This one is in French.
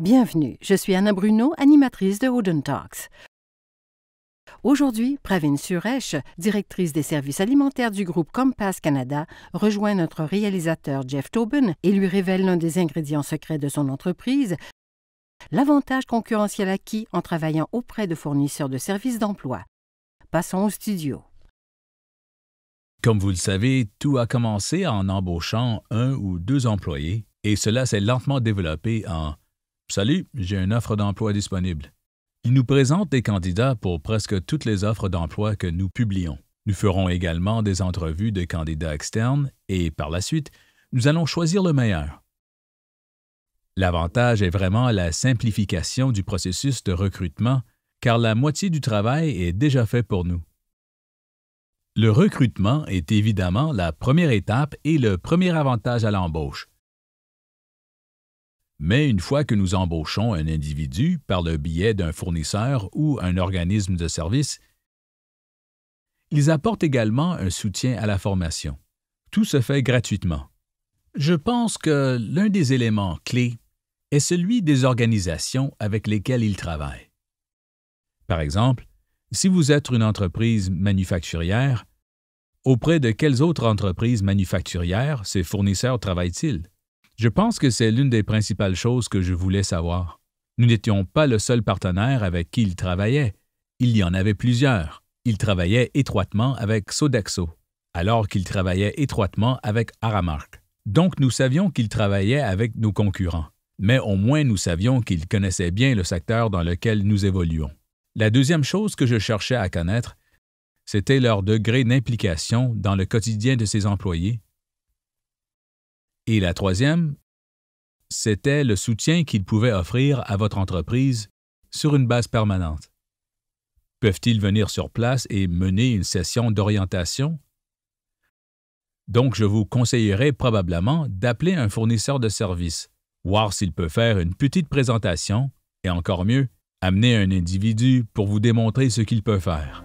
Bienvenue, je suis Anna Bruno, animatrice de Wooden Talks. Aujourd'hui, Pravin Suresh, directrice des services alimentaires du groupe Compass Canada, rejoint notre réalisateur Jeff Tobin et lui révèle l'un des ingrédients secrets de son entreprise, l'avantage concurrentiel acquis en travaillant auprès de fournisseurs de services d'emploi. Passons au studio. Comme vous le savez, tout a commencé en embauchant un ou deux employés et cela s'est lentement développé en Salut, j'ai une offre d'emploi disponible. Il nous présente des candidats pour presque toutes les offres d'emploi que nous publions. Nous ferons également des entrevues de candidats externes et, par la suite, nous allons choisir le meilleur. L'avantage est vraiment la simplification du processus de recrutement, car la moitié du travail est déjà fait pour nous. Le recrutement est évidemment la première étape et le premier avantage à l'embauche. Mais une fois que nous embauchons un individu par le biais d'un fournisseur ou un organisme de service, ils apportent également un soutien à la formation. Tout se fait gratuitement. Je pense que l'un des éléments clés est celui des organisations avec lesquelles ils travaillent. Par exemple, si vous êtes une entreprise manufacturière, auprès de quelles autres entreprises manufacturières ces fournisseurs travaillent-ils? Je pense que c'est l'une des principales choses que je voulais savoir. Nous n'étions pas le seul partenaire avec qui il travaillait. Il y en avait plusieurs. Il travaillait étroitement avec Sodexo, alors qu'il travaillait étroitement avec Aramark. Donc nous savions qu'il travaillait avec nos concurrents, mais au moins nous savions qu'il connaissait bien le secteur dans lequel nous évoluons. La deuxième chose que je cherchais à connaître, c'était leur degré d'implication dans le quotidien de ses employés et la troisième, c'était le soutien qu'ils pouvaient offrir à votre entreprise sur une base permanente. Peuvent-ils venir sur place et mener une session d'orientation? Donc, je vous conseillerais probablement d'appeler un fournisseur de services, voir s'il peut faire une petite présentation et encore mieux, amener un individu pour vous démontrer ce qu'il peut faire.